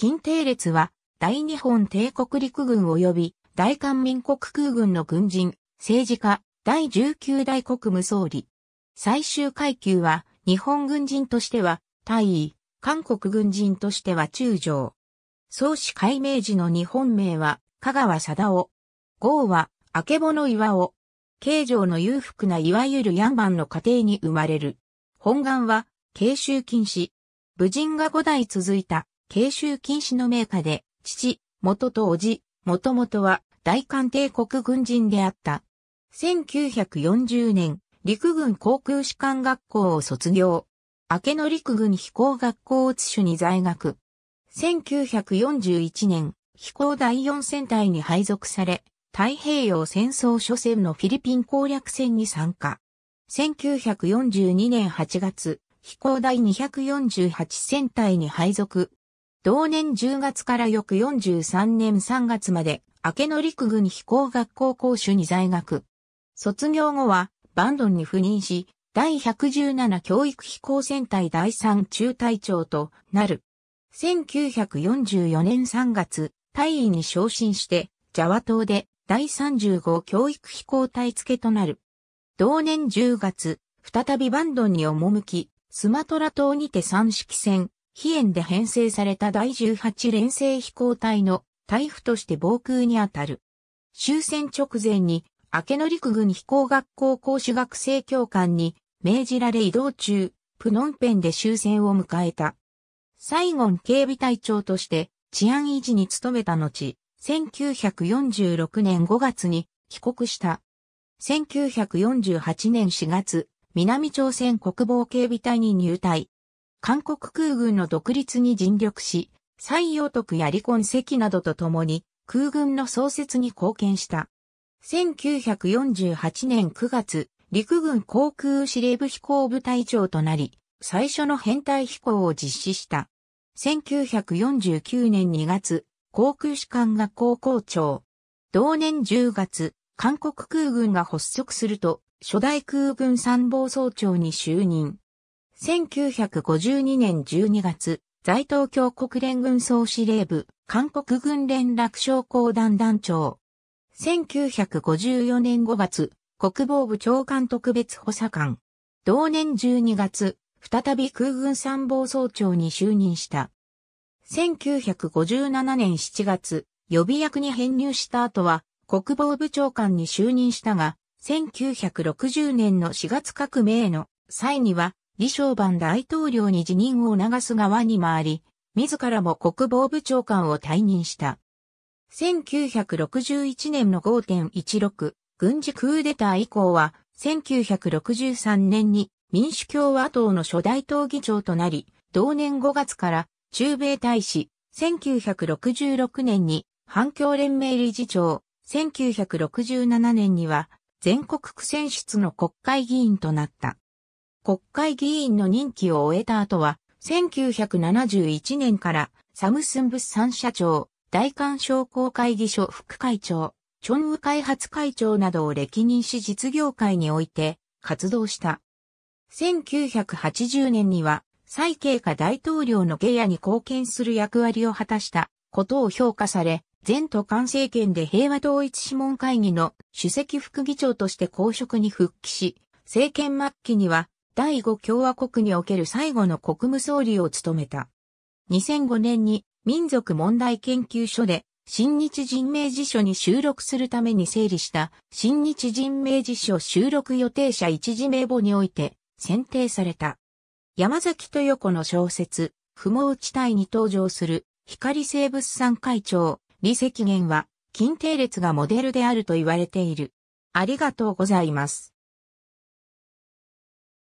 近帝列は、大日本帝国陸軍及び大韓民国空軍の軍人、政治家、第19代国務総理。最終階級は、日本軍人としては、大尉、韓国軍人としては中将。創始改名時の日本名は、香川貞夫。号は、あけぼの岩尾。慶城の裕福ないわゆるヤンバンの家庭に生まれる。本願は、慶州禁止。武人が5代続いた慶州禁止の名家で、父、元と叔父、元々は大韓帝国軍人であった。1940年、陸軍航空士官学校を卒業。明野陸軍飛行学校を津ゅに在学。1941年、飛行第4戦隊に配属され、太平洋戦争初戦のフィリピン攻略戦に参加。1942年8月、飛行第248戦隊に配属。同年10月から翌43年3月まで、明野陸軍飛行学校講習に在学。卒業後は、バンドンに赴任し、第117教育飛行船隊第3中隊長となる。1944年3月、大尉に昇進して、ジャワ島で第35教育飛行隊付となる。同年10月、再びバンドンに赴き、スマトラ島にて三式船、飛燕で編成された第18連星飛行隊の隊風として防空にあたる。終戦直前に、明野陸軍飛行学校講師学生教官に命じられ移動中、プノンペンで終戦を迎えた。サイゴン警備隊長として治安維持に努めた後、1946年5月に帰国した。1948年4月、南朝鮮国防警備隊に入隊。韓国空軍の独立に尽力し、蔡陽徳や離婚席などと共に空軍の創設に貢献した。1948年9月、陸軍航空司令部飛行部隊長となり、最初の編隊飛行を実施した。1949年2月、航空士官学校校長。同年10月、韓国空軍が発足すると、初代空軍参謀総長に就任。1952年12月、在東京国連軍総司令部、韓国軍連絡将校団団長。1954年5月、国防部長官特別補佐官。同年12月、再び空軍参謀総長に就任した。1957年7月、予備役に編入した後は、国防部長官に就任したが、1960年の4月革命の際には、李承晩大統領に辞任を促す側に回り、自らも国防部長官を退任した。1961年の5.16軍事クーデター以降は、1963年に民主共和党の初代党議長となり、同年5月から中米大使、1966年に反共連盟理事長、1967年には全国区選出の国会議員となった。国会議員の任期を終えた後は、1971年からサムスン物産社長、大韓商工会議所副会長、チョンウ開発会長などを歴任し実業界において活動した。1980年には、蔡慶華大統領の下野に貢献する役割を果たしたことを評価され、前途韓政権で平和統一諮問会議の主席副議長として公職に復帰し、政権末期には第5共和国における最後の国務総理を務めた。2005年に民族問題研究所で新日人名辞書に収録するために整理した新日人名辞書収録予定者一時名簿において選定された。山崎豊子の小説、不毛地帯に登場する光生物産会長、李石元は、近定列がモデルであると言われている。ありがとうございます。